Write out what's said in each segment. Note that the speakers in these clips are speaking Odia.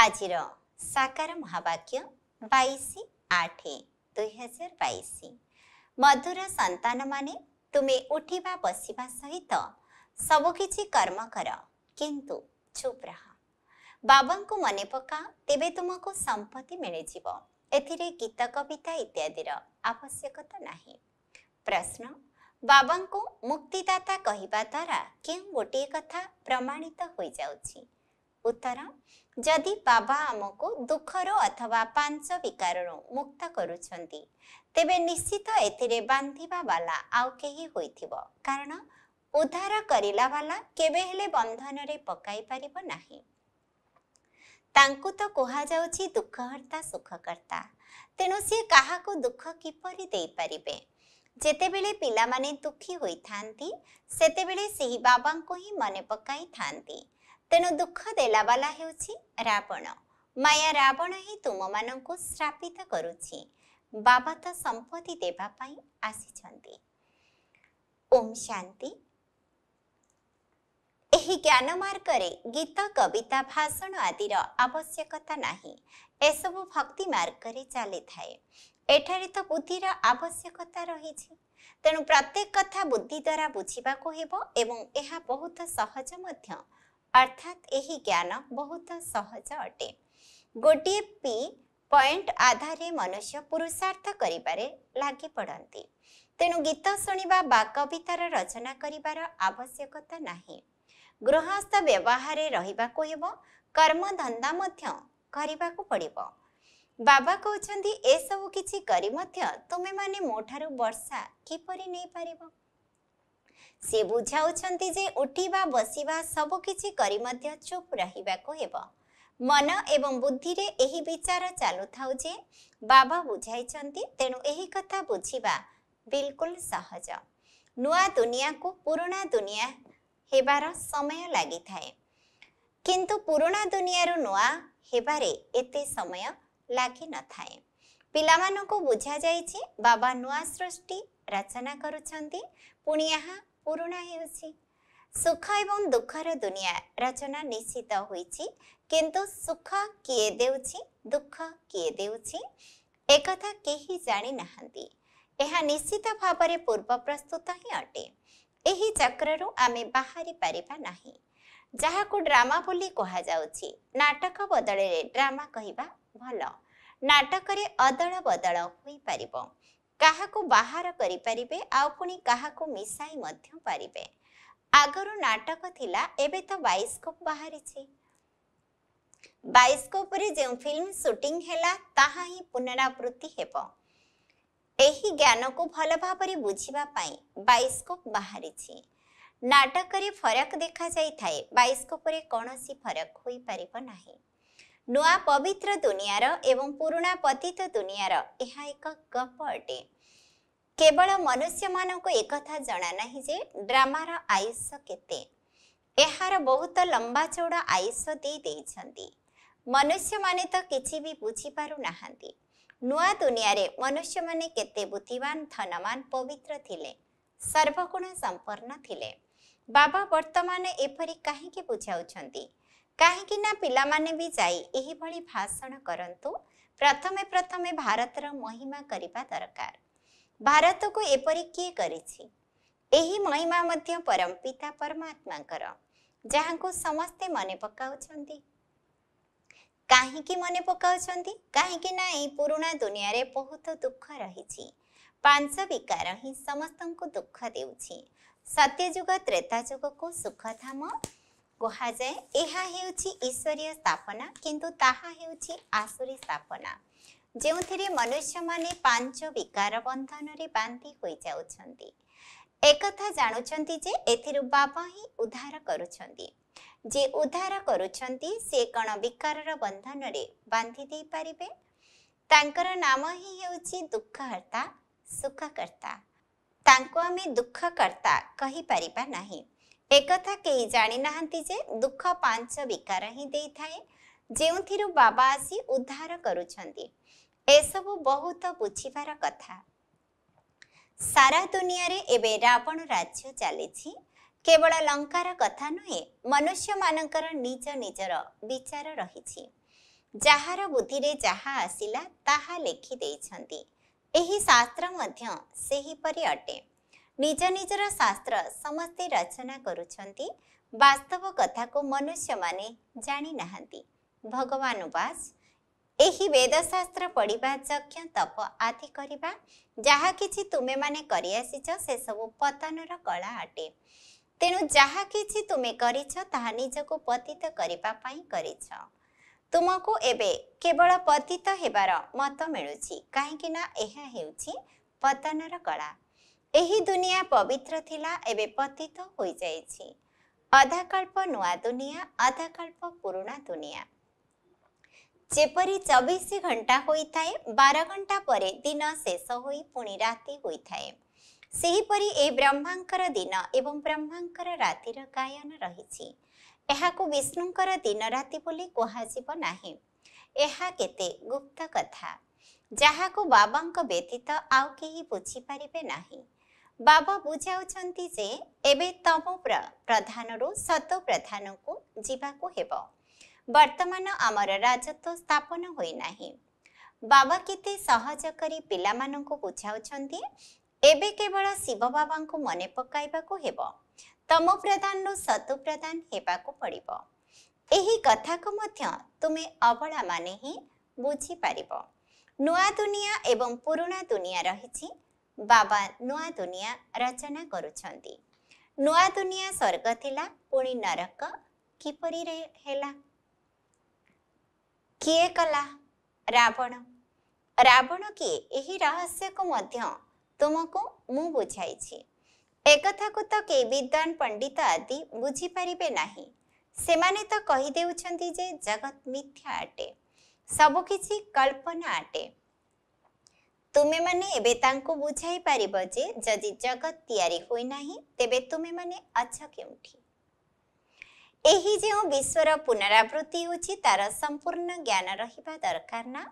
आज साकार महावाक्य बइस आठ दुई हजार बइस मधुर सन्त तुमे उठा बसिया सहित सबकिची कर्म गर किंतु चुप रह मनै पका ते तुमु सम्पत्ति मिलेब गीत कविता इत्यादि आवश्यकता नै प्रश्न बाबा मुक्तिदाता कि कथा प्रमाणित हुन्छ ଉତ୍ତର ଯଦି ବାବା ଆମକୁ ଦୁଃଖରୁ ଅଥବା ପାଞ୍ଚ ବିକାରରୁ ମୁକ୍ତ କରୁଛନ୍ତି ତେବେ ନିଶ୍ଚିତ ଏଥିରେ ବାନ୍ଧିବା ବାଲା ଆଉ କେହି ହୋଇଥିବ କାରଣ ଉଦ୍ଧାର କରିଲା ବାଲା କେବେ ହେଲେ ବନ୍ଧନରେ ପକାଇ ପାରିବ ନାହିଁ ତାଙ୍କୁ ତ କୁହାଯାଉଛି ଦୁଃଖହର୍ତ୍ତା ସୁଖକର୍ତ୍ତା ତେଣୁ ସିଏ କାହାକୁ ଦୁଃଖ କିପରି ଦେଇପାରିବେ ଯେତେବେଳେ ପିଲାମାନେ ଦୁଃଖୀ ହୋଇଥାନ୍ତି ସେତେବେଳେ ସେହି ବାବାଙ୍କୁ ହିଁ ମନେ ପକାଇଥାନ୍ତି ତେଣୁ ଦୁଃଖ ଦେଲାବାଲା ହେଉଛି ରାବଣ ମାୟା ରାବଣ ହିଁ ତୁମମାନଙ୍କୁ ଶ୍ରାପିତ କରୁଛି ବାବା ତ ସମ୍ପତ୍ତି ଦେବା ପାଇଁ ଆସିଛନ୍ତି ଓମ୍ ଶାନ୍ତି ଏହି ଜ୍ଞାନ ମାର୍ଗରେ ଗୀତ କବିତା ଭାଷଣ ଆଦିର ଆବଶ୍ୟକତା ନାହିଁ ଏସବୁ ଭକ୍ତି ମାର୍ଗରେ ଚାଲିଥାଏ ଏଠାରେ ତ ବୁଦ୍ଧିର ଆବଶ୍ୟକତା ରହିଛି ତେଣୁ ପ୍ରତ୍ୟେକ କଥା ବୁଦ୍ଧି ଦ୍ୱାରା ବୁଝିବାକୁ ହେବ ଏବଂ ଏହା ବହୁତ ସହଜ ମଧ୍ୟ ଅର୍ଥାତ୍ ଏହି ଜ୍ଞାନ ବହୁତ ସହଜ ଅଟେ ଗୋଟିଏ ପି ପଏଣ୍ଟ ଆଧାରରେ ମନୁଷ୍ୟ ପୁରୁଷାର୍ଥ କରିବାରେ ଲାଗି ପଡ଼ନ୍ତି ତେଣୁ ଗୀତ ଶୁଣିବା ବା କବିତାର ରଚନା କରିବାର ଆବଶ୍ୟକତା ନାହିଁ ଗୃହସ୍ଥ ବ୍ୟବହାରରେ ରହିବାକୁ ହେବ କର୍ମଧନ୍ଦା ମଧ୍ୟ କରିବାକୁ ପଡ଼ିବ ବାବା କହୁଛନ୍ତି ଏସବୁ କିଛି କରି ମଧ୍ୟ ତୁମେମାନେ ମୋଠାରୁ ବର୍ଷା କିପରି ନେଇପାରିବ ସେ ବୁଝାଉଛନ୍ତି ଯେ ଉଠିବା ବସିବା ସବୁକିଛି କରି ମଧ୍ୟ ଚୁପ୍ ରହିବାକୁ ହେବ ମନ ଏବଂ ବୁଦ୍ଧିରେ ଏହି ବିଚାର ଚାଲୁଥାଉ ଯେ ବାବା ବୁଝାଇଛନ୍ତି ତେଣୁ ଏହି କଥା ବୁଝିବା ବିଲକୁଲ ସହଜ ନୂଆ ଦୁନିଆକୁ ପୁରୁଣା ଦୁନିଆ ହେବାର ସମୟ ଲାଗିଥାଏ କିନ୍ତୁ ପୁରୁଣା ଦୁନିଆରୁ ନୂଆ ହେବାରେ ଏତେ ସମୟ ଲାଗିନଥାଏ ପିଲାମାନଙ୍କୁ ବୁଝାଯାଇଛି ବାବା ନୂଆ ସୃଷ୍ଟି ରଚନା କରୁଛନ୍ତି ପୁଣି ଏହା ପୂରଣ ହେଉଛି ସୁଖ ଏବଂ ଦୁଃଖର ଦୁନିଆ ରଚନା ନିଶ୍ଚିତ ହୋଇଛି କିନ୍ତୁ ସୁଖ କିଏ ଦେଉଛି ଦୁଃଖ କିଏ ଦେଉଛି ଏକଥା କେହି ଜାଣି ନାହାନ୍ତି ଏହା ନିଶ୍ଚିତ ଭାବରେ ପୂର୍ବ ପ୍ରସ୍ତୁତ ହିଁ ଅଟେ ଏହି ଚକ୍ରରୁ ଆମେ ବାହାରି ପାରିବା ନାହିଁ ଯାହାକୁ ଡ୍ରାମା ବୋଲି କୁହାଯାଉଛି ନାଟକ ବଦଳରେ ଡ୍ରାମା କହିବା ଭଲ ନାଟକରେ ଅଦଳ ବଦଳ ହୋଇପାରିବ କାହାକୁ ବାହାର କରିପାରିବେ ଆଉ ପୁଣି କାହାକୁ ମିଶାଇ ମଧ୍ୟ ପାରିବେ ଆଗରୁ ନାଟକ ଥିଲା ଏବେ ତ ବାଇସ୍କୋପ ବାହାରିଛି ବାଇସ୍କୋପରେ ଯେଉଁ ଫିଲ୍ମ ସୁଟିଂ ହେଲା ତାହା ହିଁ ପୁନରାବୃତ୍ତି ହେବ ଏହି ଜ୍ଞାନକୁ ଭଲ ଭାବରେ ବୁଝିବା ପାଇଁ ବାଇସ୍କୋପ ବାହାରିଛି ନାଟକରେ ଫରକ ଦେଖାଯାଇଥାଏ ବାଇସ୍କୋପରେ କୌଣସି ଫରକ ହୋଇପାରିବ ନାହିଁ ନୂଆ ପବିତ୍ର ଦୁନିଆର ଏବଂ ପୁରୁଣା ପତିତ ଦୁନିଆର ଏହା ଏକ ଗପ ଅଟେ କେବଳ ମନୁଷ୍ୟମାନଙ୍କୁ ଏକଥା ଜଣାନାହିଁ ଯେ ଡ୍ରାମାର ଆୟୁଷ କେତେ ଏହାର ବହୁତ ଲମ୍ବା ଚଉଡ଼ ଆୟୁଷ ଦେଇ ଦେଇଛନ୍ତି ମନୁଷ୍ୟମାନେ ତ କିଛି ବି ବୁଝିପାରୁନାହାନ୍ତି ନୂଆ ଦୁନିଆରେ ମନୁଷ୍ୟମାନେ କେତେ ବୁଦ୍ଧିମାନ ଧନମାନ ପବିତ୍ର ଥିଲେ ସର୍ବଗୁଣ ସମ୍ପନ୍ନ ଥିଲେ ବାବା ବର୍ତ୍ତମାନ ଏପରି କାହିଁକି ବୁଝାଉଛନ୍ତି କାହିଁକି ନା ପିଲାମାନେ ବି ଯାଇ ଏହିଭଳି ଭାଷଣ କରନ୍ତୁ ପ୍ରଥମେ ପ୍ରଥମେ ଭାରତର ମହିମା କରିବା ଦରକାର ଭାରତକୁ ଏପରି କିଏ କରିଛି ଏହି ମହିମା ମଧ୍ୟ ପରମ ପିତା ପରମାତ୍ମାଙ୍କର ଯାହାଙ୍କୁ ସମସ୍ତେ ମନେ ପକାଉଛନ୍ତି କାହିଁକି ମନେ ପକାଉଛନ୍ତି କାହିଁକି ନା ଏହି ପୁରୁଣା ଦୁନିଆରେ ବହୁତ ଦୁଃଖ ରହିଛି ପାଞ୍ଚ ବିକାର ହିଁ ସମସ୍ତଙ୍କୁ ଦୁଃଖ ଦେଉଛି ସତ୍ୟଯୁଗ ତ୍ରେତା ଯୁଗକୁ ସୁଖଧାମ କୁହାଯାଏ ଏହା ହେଉଛି ଈଶ୍ୱରୀୟ ସ୍ଥାପନା କିନ୍ତୁ ତାହା ହେଉଛି ଆସୁରୀ ସ୍ଥାପନା ଯେଉଁଥିରେ ମନୁଷ୍ୟମାନେ ପାଞ୍ଚ ବିକାର ବନ୍ଧନରେ ବାନ୍ଧି ହୋଇଯାଉଛନ୍ତି ଏକଥା ଜାଣୁଛନ୍ତି ଯେ ଏଥିରୁ ବାବା ହିଁ ଉଦ୍ଧାର କରୁଛନ୍ତି ଯିଏ ଉଦ୍ଧାର କରୁଛନ୍ତି ସେ କ'ଣ ବିକାରର ବନ୍ଧନରେ ବାନ୍ଧି ଦେଇପାରିବେ ତାଙ୍କର ନାମ ହିଁ ହେଉଛି ଦୁଃଖକର୍ତ୍ତା ସୁଖକର୍ତ୍ତା ତାଙ୍କୁ ଆମେ ଦୁଃଖକର୍ତ୍ତା କହିପାରିବା ନାହିଁ ଏକଥା କେହି ଜାଣିନାହାନ୍ତି ଯେ ଦୁଃଖ ପାଞ୍ଚ ବିକାର ହିଁ ଦେଇଥାଏ ଯେଉଁଥିରୁ ବାବା ଆସି ଉଦ୍ଧାର କରୁଛନ୍ତି ଏସବୁ ବହୁତ ବୁଝିବାର କଥା ସାରା ଦୁନିଆରେ ଏବେ ରାବଣ ରାଜ୍ୟ ଚାଲିଛି କେବଳ ଲଙ୍କାର କଥା ନୁହେଁ ମନୁଷ୍ୟମାନଙ୍କର ନିଜ ନିଜର ବିଚାର ରହିଛି ଯାହାର ବୁଦ୍ଧିରେ ଯାହା ଆସିଲା ତାହା ଲେଖି ଦେଇଛନ୍ତି ଏହି ଶାସ୍ତ୍ର ମଧ୍ୟ ସେହିପରି ଅଟେ ନିଜ ନିଜର ଶାସ୍ତ୍ର ସମସ୍ତେ ରଚନା କରୁଛନ୍ତି ବାସ୍ତବ କଥାକୁ ମନୁଷ୍ୟମାନେ ଜାଣିନାହାନ୍ତି ଭଗବାନ ଉପାସ ଏହି ବେଦଶାସ୍ତ୍ର ପଢ଼ିବା ଯଜ୍ଞ ତପ ଆଦି କରିବା ଯାହା କିଛି ତୁମେମାନେ କରିଆସିଛ ସେସବୁ ପତନର କଳା ଅଟେ ତେଣୁ ଯାହା କିଛି ତୁମେ କରିଛ ତାହା ନିଜକୁ ପତିତ କରିବା ପାଇଁ କରିଛ ତୁମକୁ ଏବେ କେବଳ ପତିତ ହେବାର ମତ ମିଳୁଛି କାହିଁକିନା ଏହା ହେଉଛି ପତନର କଳା ଏହି ଦୁନିଆ ପବିତ୍ର ଥିଲା ଏବେ ପତିତ ହୋଇଯାଇଛି ଅଧାକଳ୍ପ ନୂଆ ଦୁନିଆ ଅଧାକଳ୍ପ ପୁରୁଣା ଦୁନିଆ ଯେପରି ଚବିଶ ଘଣ୍ଟା ହୋଇଥାଏ ବାର ଘଣ୍ଟା ପରେ ଦିନ ଶେଷ ହୋଇ ପୁଣି ରାତି ହୋଇଥାଏ ସେହିପରି ଏହି ବ୍ରହ୍ମାଙ୍କର ଦିନ ଏବଂ ବ୍ରହ୍ମାଙ୍କର ରାତିର ଗାୟନ ରହିଛି ଏହାକୁ ବିଷ୍ଣୁଙ୍କର ଦିନ ରାତି ବୋଲି କୁହାଯିବ ନାହିଁ ଏହା କେତେ ଗୁପ୍ତ କଥା ଯାହାକୁ ବାବାଙ୍କ ବ୍ୟତୀତ ଆଉ କେହି ବୁଝିପାରିବେ ନାହିଁ ବାବା ବୁଝାଉଛନ୍ତି ଯେ ଏବେ ତମ ପ୍ରଧାନରୁ ସତ ପ୍ରଧାନକୁ ଯିବାକୁ ହେବ ବର୍ତ୍ତମାନ ଆମର ରାଜତ୍ୱ ସ୍ଥାପନ ହୋଇନାହିଁ ବାବା କେତେ ସହଜ କରି ପିଲାମାନଙ୍କୁ ବୁଝାଉଛନ୍ତି ଏବେ କେବଳ ଶିବ ବାବାଙ୍କୁ ମନେ ପକାଇବାକୁ ହେବ ତମ ପ୍ରଧାନରୁ ସତ ପ୍ରଧାନ ହେବାକୁ ପଡ଼ିବ ଏହି କଥାକୁ ମଧ୍ୟ ତୁମେ ଅବଳାମାନେ ହିଁ ବୁଝିପାରିବ ନୂଆ ଦୁନିଆ ଏବଂ ପୁରୁଣା ଦୁନିଆ ରହିଛି ବାବା ନୂଆ ଦୁନିଆ ରଚନା କରୁଛନ୍ତି ନୂଆ ଦୁନିଆ ସ୍ୱର୍ଗ ଥିଲା ପୁଣି ନରକ କିପରି ହେଲା କିଏ କଲା ରାବଣ ରାବଣ କିଏ ଏହି ରହସ୍ୟକୁ ମଧ୍ୟ ତୁମକୁ ମୁଁ ବୁଝାଇଛି ଏକଥାକୁ ତ କେହି ବିଦ୍ୱାନ ପଣ୍ଡିତ ଆଦି ବୁଝିପାରିବେ ନାହିଁ ସେମାନେ ତ କହିଦେଉଛନ୍ତି ଯେ ଜଗତ ମିଥ୍ୟା ଅଟେ ସବୁକିଛି କଳ୍ପନା ଅଟେ ତୁମେମାନେ ଏବେ ତାଙ୍କୁ ବୁଝାଇ ପାରିବ ଯେ ଯଦି ଜଗତ ତିଆରି ହୋଇନାହିଁ ତେବେ ତୁମେମାନେ ଅଛ କେଉଁଠି ଏହି ଯେଉଁ ବିଶ୍ୱର ପୁନରାବୃତ୍ତି ହେଉଛି ତାର ସମ୍ପୂର୍ଣ୍ଣ ଜ୍ଞାନ ରହିବା ଦରକାର ନା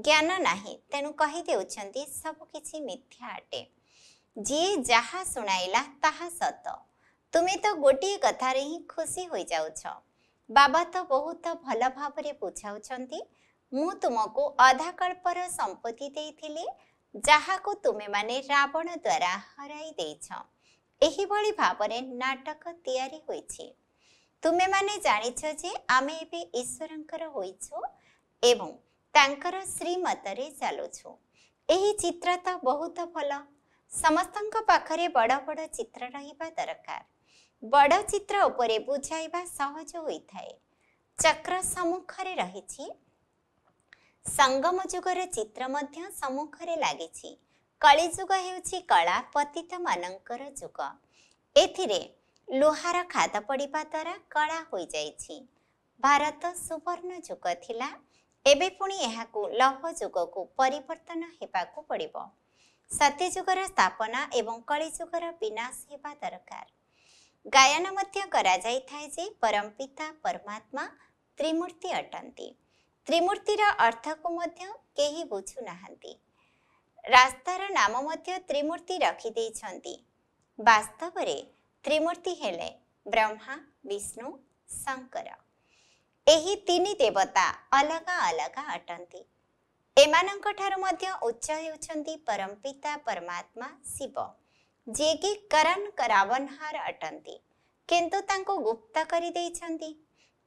ଜ୍ଞାନ ନାହିଁ ତେଣୁ କହିଦେଉଛନ୍ତି ସବୁକିଛି ମିଥ୍ୟା ଅଟେ ଯିଏ ଯାହା ଶୁଣାଇଲା ତାହା ସତ ତୁମେ ତ ଗୋଟିଏ କଥାରେ ହିଁ ଖୁସି ହୋଇଯାଉଛ ବାବା ତ ବହୁତ ଭଲ ଭାବରେ ବୁଝାଉଛନ୍ତି ମୁଁ ତୁମକୁ ଅଧାକଳ୍ପର ସମ୍ପତ୍ତି ଦେଇଥିଲି ଯାହାକୁ ତୁମେମାନେ ରାବଣ ଦ୍ୱାରା ହରାଇ ଦେଇଛ ଏହିଭଳି ଭାବରେ ନାଟକ ତିଆରି ହୋଇଛି ତୁମେମାନେ ଜାଣିଛ ଯେ ଆମେ ଏବେ ଈଶ୍ୱରଙ୍କର ହୋଇଛୁ ଏବଂ ତାଙ୍କର ଶ୍ରୀମତରେ ଚାଲୁଛୁ ଏହି ଚିତ୍ର ତ ବହୁତ ଭଲ ସମସ୍ତଙ୍କ ପାଖରେ ବଡ଼ ବଡ଼ ଚିତ୍ର ରହିବା ଦରକାର ବଡ଼ ଚିତ୍ର ଉପରେ ବୁଝାଇବା ସହଜ ହୋଇଥାଏ ଚକ୍ର ସମ୍ମୁଖରେ ରହିଛି ସଙ୍ଗମ ଯୁଗର ଚିତ୍ର ମଧ୍ୟ ସମ୍ମୁଖରେ ଲାଗିଛି କଳିଯୁଗ ହେଉଛି କଳା ପତିତମାନଙ୍କର ଯୁଗ ଏଥିରେ ଲୁହାର ଖାଦ ପଡ଼ିବା ଦ୍ୱାରା କଳା ହୋଇଯାଇଛି ଭାରତ ସୁବର୍ଣ୍ଣ ଯୁଗ ଥିଲା ଏବେ ପୁଣି ଏହାକୁ ଲୌହ ଯୁଗକୁ ପରିବର୍ତ୍ତନ ହେବାକୁ ପଡ଼ିବ ସତ୍ୟଯୁଗର ସ୍ଥାପନା ଏବଂ କଳିଯୁଗର ବିନାଶ ହେବା ଦରକାର ଗାୟନ ମଧ୍ୟ କରାଯାଇଥାଏ ଯେ ପରମପିତା ପରମାତ୍ମା ତ୍ରିମୂର୍ତ୍ତି ଅଟନ୍ତି त्रिमूर्तिर अर्थको बुझु रातार नाम त्रिमूर्ति रिदेन्ट बास्तवर त्रिमूर्ति हो ब्रह्मा विष्णु शङ्कर यही तिन देवता अलग अलगा अटा एमा ठुलो उच्च हेर्ने परमपितामात्मा शिव जिर कराणर अटेन् कुप्त गरिदिन्छ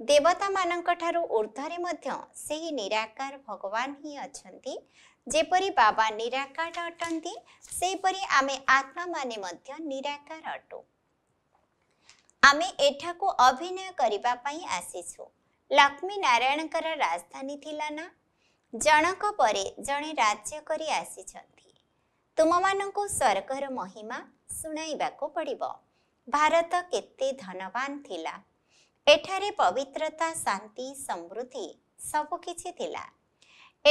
ଦେବତାମାନଙ୍କଠାରୁ ଉର୍ଦ୍ଧ୍ୱରେ ମଧ୍ୟ ସେହି ନିରାକାର ଭଗବାନ ହିଁ ଅଛନ୍ତି ଯେପରି ବାବା ନିରାକାର ଅଟନ୍ତି ସେହିପରି ଆମେ ଆତ୍ମାମାନେ ମଧ୍ୟ ନିରାକାର ଅଟୁ ଆମେ ଏଠାକୁ ଅଭିନୟ କରିବା ପାଇଁ ଆସିଛୁ ଲକ୍ଷ୍ମୀ ନାରାୟଣଙ୍କର ରାଜଧାନୀ ଥିଲା ନା ଜଣଙ୍କ ପରେ ଜଣେ ରାଜ୍ୟ କରି ଆସିଛନ୍ତି ତୁମମାନଙ୍କୁ ସ୍ୱର୍ଗର ମହିମା ଶୁଣାଇବାକୁ ପଡ଼ିବ ଭାରତ କେତେ ଧନବାନ ଥିଲା ଏଠାରେ ପବିତ୍ରତା ଶାନ୍ତି ସମୃଦ୍ଧି ସବୁକିଛି ଥିଲା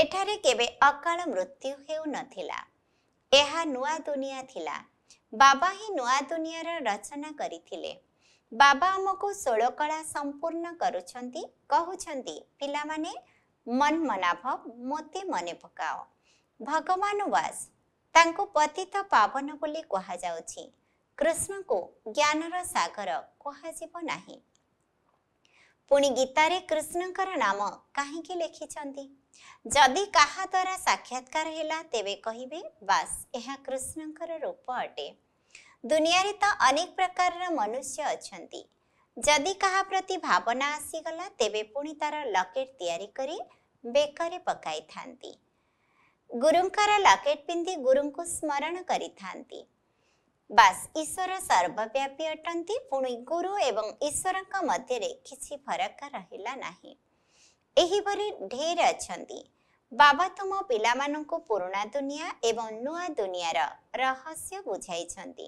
ଏଠାରେ କେବେ ଅକାଳ ମୃତ୍ୟୁ ହେଉନଥିଲା ଏହା ନୂଆ ଦୁନିଆ ଥିଲା ବାବା ହିଁ ନୂଆ ଦୁନିଆର ରଚନା କରିଥିଲେ ବାବା ଆମକୁ ଷୋଳକଳା ସମ୍ପୂର୍ଣ୍ଣ କରୁଛନ୍ତି କହୁଛନ୍ତି ପିଲାମାନେ ମନ ମନାଭ ମୋତେ ମନେ ପକାଅ ଭଗବାନ ବାସ ତାଙ୍କୁ ପତିତ ପାବନ ବୋଲି କୁହାଯାଉଛି କୃଷ୍ଣଙ୍କୁ ଜ୍ଞାନର ସାଗର କୁହାଯିବ ନାହିଁ पि गीतै कृष्णको नाम काहीँक लेखिन्छ जति कारण कहिबे बास यहाँ कृष्णको रूप अटे दुनिया रे त अनेक प्रकार र मनुष्य अनि कहा प्रति भावना आसिगला तपाईँ पकेट तिरि बेकरे पकइ गुरुंकर लकेट पिन्धी गुरुङ स्मरण गरि ବାସ୍ ଈଶ୍ୱର ସର୍ବବ୍ୟାପୀ ଅଟନ୍ତି ପୁଣି ଗୁରୁ ଏବଂ ଈଶ୍ୱରଙ୍କ ମଧ୍ୟରେ କିଛି ଫରକ ରହିଲା ନାହିଁ ଏହିପରି ଢେର ଅଛନ୍ତି ବାବା ତୁମ ପିଲାମାନଙ୍କୁ ପୁରୁଣା ଦୁନିଆ ଏବଂ ନୂଆ ଦୁନିଆର ରହସ୍ୟ ବୁଝାଇଛନ୍ତି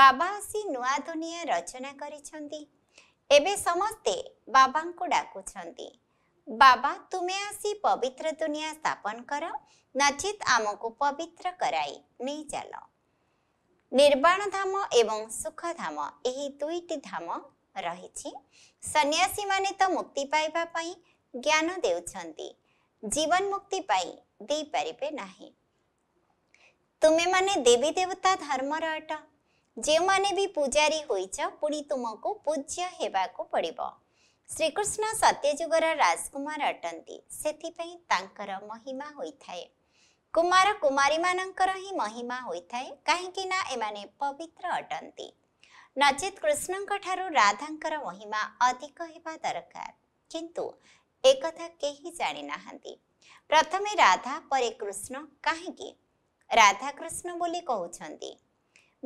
ବାବା ଆସି ନୂଆ ଦୁନିଆ ରଚନା କରିଛନ୍ତି ଏବେ ସମସ୍ତେ ବାବାଙ୍କୁ ଡାକୁଛନ୍ତି ବାବା ତୁମେ ଆସି ପବିତ୍ର ଦୁନିଆ ସ୍ଥାପନ କର ନଚିତ ଆମକୁ ପବିତ୍ର କରାଇ ନେଇ ଚାଲ ନିର୍ବାଣ ଧାମ ଏବଂ ସୁଖଧାମ ଏହି ଦୁଇଟି ଧାମ ରହିଛି ସନ୍ନ୍ୟାସୀମାନେ ତ ମୁକ୍ତି ପାଇବା ପାଇଁ ଜ୍ଞାନ ଦେଉଛନ୍ତି ଜୀବନ ମୁକ୍ତି ପାଇଁ ଦେଇପାରିବେ ନାହିଁ ତୁମେମାନେ ଦେବୀ ଦେବତା ଧର୍ମର ଅଟ ଯେଉଁମାନେ ବି ପୂଜାରୀ ହୋଇଛ ପୁଣି ତୁମକୁ ପୂଜ୍ୟ ହେବାକୁ ପଡ଼ିବ ଶ୍ରୀକୃଷ୍ଣ ସତ୍ୟଯୁଗର ରାଜକୁମାର ଅଟନ୍ତି ସେଥିପାଇଁ ତାଙ୍କର ମହିମା ହୋଇଥାଏ କୁମାର କୁମାରୀମାନଙ୍କର ହିଁ ମହିମା ହୋଇଥାଏ କାହିଁକି ନା ଏମାନେ ପବିତ୍ର ଅଟନ୍ତି ନଚେତ କୃଷ୍ଣଙ୍କ ଠାରୁ ରାଧାଙ୍କର ମହିମା ଅଧିକ ହେବା ଦରକାର କିନ୍ତୁ ଏକଥା କେହି ଜାଣିନାହାନ୍ତି ପ୍ରଥମେ ରାଧା ପରେ କୃଷ୍ଣ କାହିଁକି ରାଧା କୃଷ୍ଣ ବୋଲି କହୁଛନ୍ତି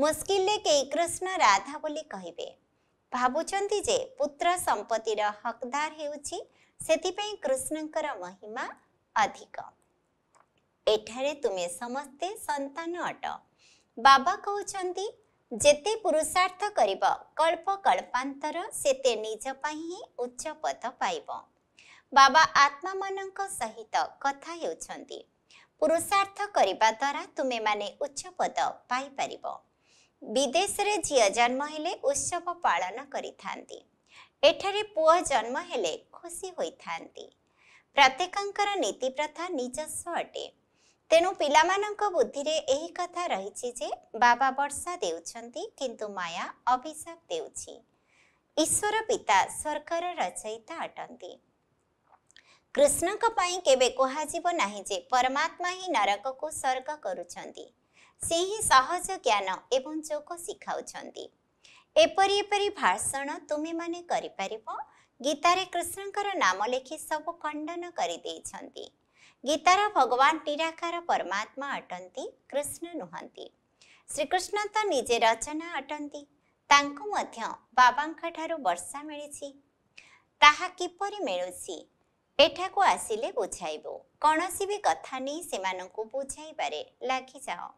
ମୁସ୍କିଲରେ କେହି କୃଷ୍ଣ ରାଧା ବୋଲି କହିବେ ଭାବୁଛନ୍ତି ଯେ ପୁତ୍ର ସମ୍ପତ୍ତିର ହକଦାର ହେଉଛି ସେଥିପାଇଁ କୃଷ୍ଣଙ୍କର ମହିମା ଅଧିକ ଏଠାରେ ତୁମେ ସମସ୍ତେ ସନ୍ତାନ ଅଟ ବାବା କହୁଛନ୍ତି ଯେତେ ପୁରୁଷାର୍ଥ କରିବ କଳ୍ପ କଳ୍ପାନ୍ତର ସେତେ ନିଜ ପାଇଁ ହିଁ ଉଚ୍ଚ ପଦ ପାଇବ ବାବା ଆତ୍ମାମାନଙ୍କ ସହିତ କଥା ହେଉଛନ୍ତି ପୁରୁଷାର୍ଥ କରିବା ଦ୍ୱାରା ତୁମେମାନେ ଉଚ୍ଚ ପଦ ପାଇପାରିବ ବିଦେଶରେ ଝିଅ ଜନ୍ମ ହେଲେ ଉତ୍ସବ ପାଳନ କରିଥାନ୍ତି ଏଠାରେ ପୁଅ ଜନ୍ମ ହେଲେ ଖୁସି ହୋଇଥାନ୍ତି ପ୍ରତ୍ୟେକଙ୍କର ନୀତି ପ୍ରଥା ନିଜସ୍ୱ ଅଟେ ତେଣୁ ପିଲାମାନଙ୍କ ବୁଦ୍ଧିରେ ଏହି କଥା ରହିଛି ଯେ ବାବା ବର୍ଷା ଦେଉଛନ୍ତି କିନ୍ତୁ ମାୟା ଅଭିଶାପ ଦେଉଛି ଈଶ୍ୱର ପିତା ସ୍ୱର୍ଗର ରଚୟିତା ଅଟନ୍ତି କୃଷ୍ଣଙ୍କ ପାଇଁ କେବେ କୁହାଯିବ ନାହିଁ ଯେ ପରମାତ୍ମା ହିଁ ନରକକୁ ସ୍ୱର୍ଗ କରୁଛନ୍ତି ସେ ହିଁ ସହଜ ଜ୍ଞାନ ଏବଂ ଯୋଗ ଶିଖାଉଛନ୍ତି ଏପରି ଏପରି ଭାଷଣ ତୁମେମାନେ କରିପାରିବ ଗୀତାରେ କୃଷ୍ଣଙ୍କର ନାମ ଲେଖି ସବୁ ଖଣ୍ଡନ କରିଦେଇଛନ୍ତି ଗୀତାର ଭଗବାନ ଟିରାକାର ପରମାତ୍ମା ଅଟନ୍ତି କୃଷ୍ଣ ନୁହନ୍ତି ଶ୍ରୀକୃଷ୍ଣ ତ ନିଜେ ରଚନା ଅଟନ୍ତି ତାଙ୍କୁ ମଧ୍ୟ ବାବାଙ୍କଠାରୁ ବର୍ଷା ମିଳିଛି ତାହା କିପରି ମିଳୁଛି ଏଠାକୁ ଆସିଲେ ବୁଝାଇବୁ କୌଣସି ବି କଥା ନେଇ ସେମାନଙ୍କୁ ବୁଝାଇବାରେ ଲାଗିଯାଅ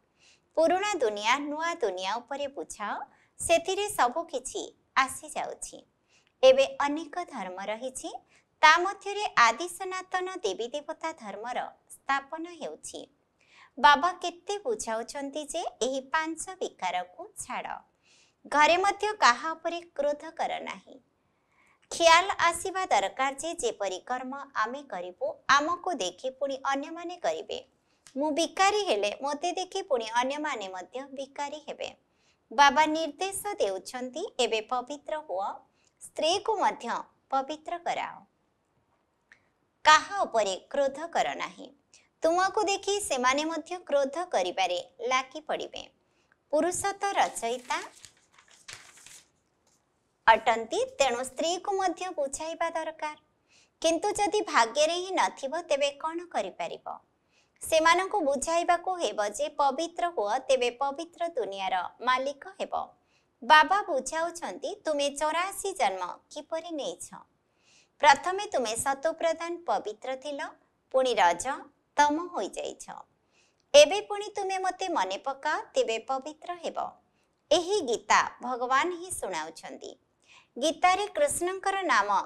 ପୁରୁଣା ଦୁନିଆ ନୂଆ ଦୁନିଆ ଉପରେ ବୁଝାଅ ସେଥିରେ ସବୁକିଛି ଆସିଯାଉଛି ଏବେ ଅନେକ ଧର୍ମ ରହିଛି ତା ମଧ୍ୟରେ ଆଦି ସନାତନ ଦେବୀ ଦେବତା ଧର୍ମର ସ୍ଥାପନ ହେଉଛି ବାବା କେତେ ବୁଝାଉଛନ୍ତି ଯେ ଏହି ପାଞ୍ଚ ବିକାରକୁ ଛାଡ଼ ଘରେ ମଧ୍ୟ କାହା ଉପରେ କ୍ରୋଧ କର ନାହିଁ ଖିଆଲ ଆସିବା ଦରକାର ଯେ ଯେପରି କର୍ମ ଆମେ କରିବୁ ଆମକୁ ଦେଖି ପୁଣି ଅନ୍ୟମାନେ କରିବେ ମୁଁ ବିକାରୀ ହେଲେ ମୋତେ ଦେଖି ପୁଣି ଅନ୍ୟମାନେ ମଧ୍ୟ ବିକାରୀ ହେବେ ବାବା ନିର୍ଦ୍ଦେଶ ଦେଉଛନ୍ତି ଏବେ ପବିତ୍ର ହୁଅ ସ୍ତ୍ରୀକୁ ମଧ୍ୟ ପବିତ୍ର କରାଅ କାହା ଉପରେ କ୍ରୋଧ କର ନାହିଁ ତୁମକୁ ଦେଖି ସେମାନେ ମଧ୍ୟ କ୍ରୋଧ କରିବାରେ ଲାଗି ପଡ଼ିବେ ପୁରୁଷ ତ ରଚୟିତା ଅଟନ୍ତି ତେଣୁ ସ୍ତ୍ରୀକୁ ମଧ୍ୟ ବୁଝାଇବା ଦରକାର କିନ୍ତୁ ଯଦି ଭାଗ୍ୟରେ ହିଁ ନଥିବ ତେବେ କ'ଣ କରିପାରିବ ସେମାନଙ୍କୁ ବୁଝାଇବାକୁ ହେବ ଯେ ପବିତ୍ର ହୁଅ ତେବେ ପବିତ୍ର ଦୁନିଆର ମାଲିକ ହେବ ବାବା ବୁଝାଉଛନ୍ତି ତୁମେ ଚଉରାଅଶୀ ଜନ୍ମ କିପରି ନେଇଛ ପ୍ରଥମେ ତୁମେ ସତୁପ୍ରଧାନ ପବିତ୍ର ଥିଲ ପୁଣି ରଜ ତମ ହୋଇଯାଇଛ ଏବେ ପୁଣି ତୁମେ ମୋତେ ମନେ ପକାଅ ତେବେ ପବିତ୍ର ହେବ ଏହି ଗୀତା ଭଗବାନ ହିଁ ଶୁଣାଉଛନ୍ତି ଗୀତାରେ କୃଷ୍ଣଙ୍କର ନାମ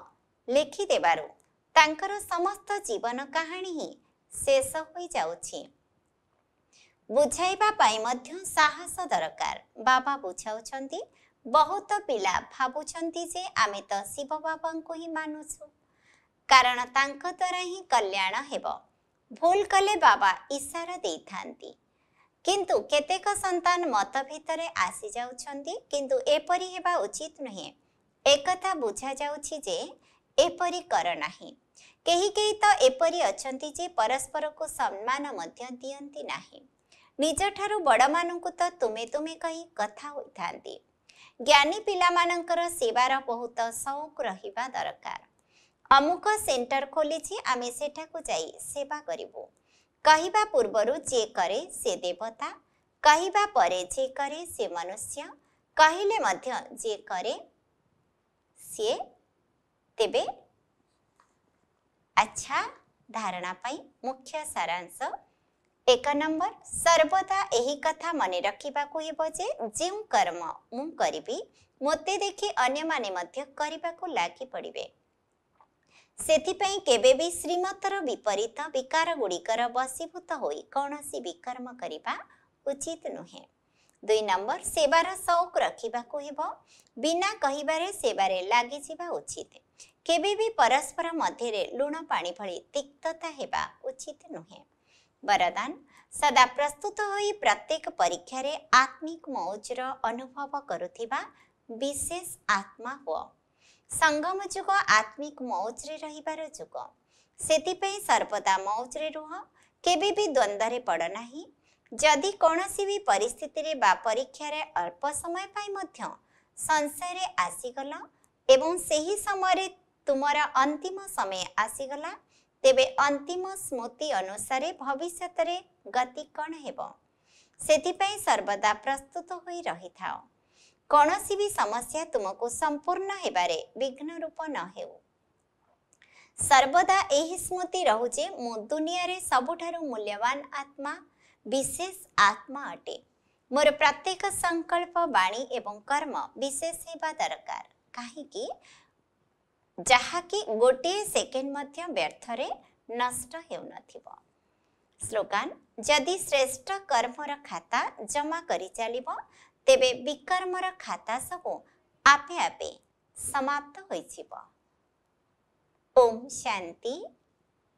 ଲେଖିଦେବାରୁ ତାଙ୍କର ସମସ୍ତ ଜୀବନ କାହାଣୀ ହିଁ ଶେଷ ହୋଇଯାଉଛି ବୁଝାଇବା ପାଇଁ ମଧ୍ୟ ସାହସ ଦରକାର ବାବା ବୁଝାଉଛନ୍ତି ବହୁତ ପିଲା ଭାବୁଛନ୍ତି ଯେ ଆମେ ତ ଶିବ ବାବାଙ୍କୁ ହିଁ ମାନୁଛୁ କାରଣ ତାଙ୍କ ଦ୍ୱାରା ହିଁ କଲ୍ୟାଣ ହେବ ଭୁଲ କଲେ ବାବା ଇସାରା ଦେଇଥାନ୍ତି କିନ୍ତୁ କେତେକ ସନ୍ତାନ ମତ ଭିତରେ ଆସିଯାଉଛନ୍ତି କିନ୍ତୁ ଏପରି ହେବା ଉଚିତ ନୁହେଁ ଏକଥା ବୁଝାଯାଉଛି ଯେ ଏପରି କର ନାହିଁ କେହି କେହି ତ ଏପରି ଅଛନ୍ତି ଯେ ପରସ୍ପରକୁ ସମ୍ମାନ ମଧ୍ୟ ଦିଅନ୍ତି ନାହିଁ ନିଜଠାରୁ ବଡ଼ମାନଙ୍କୁ ତ ତୁମେ ତୁମେ କହି କଥା ହୋଇଥାନ୍ତି ଜ୍ଞାନୀ ପିଲାମାନଙ୍କର ସେବାର ବହୁତ ସଉକ ରହିବା ଦରକାର ଅମୁକ ସେଣ୍ଟର ଖୋଲିଛି ଆମେ ସେଠାକୁ ଯାଇ ସେବା କରିବୁ କହିବା ପୂର୍ବରୁ ଯିଏ କରେ ସେ ଦେବତା କହିବା ପରେ ଯିଏ କରେ ସେ ମନୁଷ୍ୟ କହିଲେ ମଧ୍ୟ ଯିଏ କରେ ସିଏ ତେବେ ଆଚ୍ଛା ଧାରଣା ପାଇଁ ମୁଖ୍ୟ ସାରାଂଶ ଏକ ନମ୍ବର ସର୍ବଦା ଏହି କଥା ମନେ ରଖିବାକୁ ହେବ ଯେ ଯେଉଁ କର୍ମ ମୁଁ କରିବି ମୋତେ ଦେଖି ଅନ୍ୟମାନେ ମଧ୍ୟ କରିବାକୁ ଲାଗି ପଡ଼ିବେ ସେଥିପାଇଁ କେବେ ବି ଶ୍ରୀମତର ବିପରୀତ ବିକାର ଗୁଡ଼ିକର ବସିଭୂତ ହୋଇ କୌଣସି ବିକର୍ମ କରିବା ଉଚିତ ନୁହେଁ ଦୁଇ ନମ୍ବର ସେବାର ସଉକ ରଖିବାକୁ ହେବ ବିନା କହିବାରେ ସେବାରେ ଲାଗିଯିବା ଉଚିତ କେବେ ବି ପରସ୍ପର ମଧ୍ୟରେ ଲୁଣ ପାଣି ଭଳି ତିକ୍ତତା ହେବା ଉଚିତ ନୁହେଁ ବରଦାନ ସଦା ପ୍ରସ୍ତୁତ ହୋଇ ପ୍ରତ୍ୟେକ ପରୀକ୍ଷାରେ ଆତ୍ମିକ ମଉଜର ଅନୁଭବ କରୁଥିବା ବିଶେଷ ଆତ୍ମା ହୁଅ ସଙ୍ଗମ ଯୁଗ ଆତ୍ମିକ ମଉଜରେ ରହିବାର ଯୁଗ ସେଥିପାଇଁ ସର୍ବଦା ମଉଜରେ ରୁହ କେବେ ବି ଦ୍ୱନ୍ଦ୍ୱରେ ପଡ଼ ନାହିଁ ଯଦି କୌଣସି ବି ପରିସ୍ଥିତିରେ ବା ପରୀକ୍ଷାରେ ଅଳ୍ପ ସମୟ ପାଇଁ ମଧ୍ୟ ସଂଶୟରେ ଆସିଗଲ ଏବଂ ସେହି ସମୟରେ ତୁମର ଅନ୍ତିମ ସମୟ ଆସିଗଲା ତେବେ ଅନ୍ତିମ ସ୍ମୃତି ଅନୁସାରେ ଭବିଷ୍ୟତରେ ଗତି କ'ଣ ହେବ ସେଥିପାଇଁ ସର୍ବଦା ପ୍ରସ୍ତୁତ ହୋଇ ରହିଥାଅ କୌଣସି ବି ସମସ୍ୟା ତୁମକୁ ସମ୍ପୂର୍ଣ୍ଣ ହେବାରେ ବିଘ୍ନ ରୂପ ନ ହେଉ ସର୍ବଦା ଏହି ସ୍ମୃତି ରହୁଛି ମୁଁ ଦୁନିଆରେ ସବୁଠାରୁ ମୂଲ୍ୟବାନ ଆତ୍ମା ବିଶେଷ ଆତ୍ମା ଅଟେ ମୋର ପ୍ରତ୍ୟେକ ସଂକଳ୍ପ ବାଣୀ ଏବଂ କର୍ମ ବିଶେଷ ହେବା ଦରକାର କାହିଁକି ଯାହାକି ଗୋଟିଏ ସେକେଣ୍ଡ ମଧ୍ୟ ବ୍ୟର୍ଥରେ ନଷ୍ଟ ହେଉନଥିବ ସ୍ଲୋଗାନ ଯଦି ଶ୍ରେଷ୍ଠ କର୍ମର ଖାତା ଜମା କରିଚାଲିବ ତେବେ ବିକର୍ମର ଖାତା ସବୁ ଆପେ ଆପେ ସମାପ୍ତ ହୋଇଯିବ ଓମ୍ ଶାନ୍ତି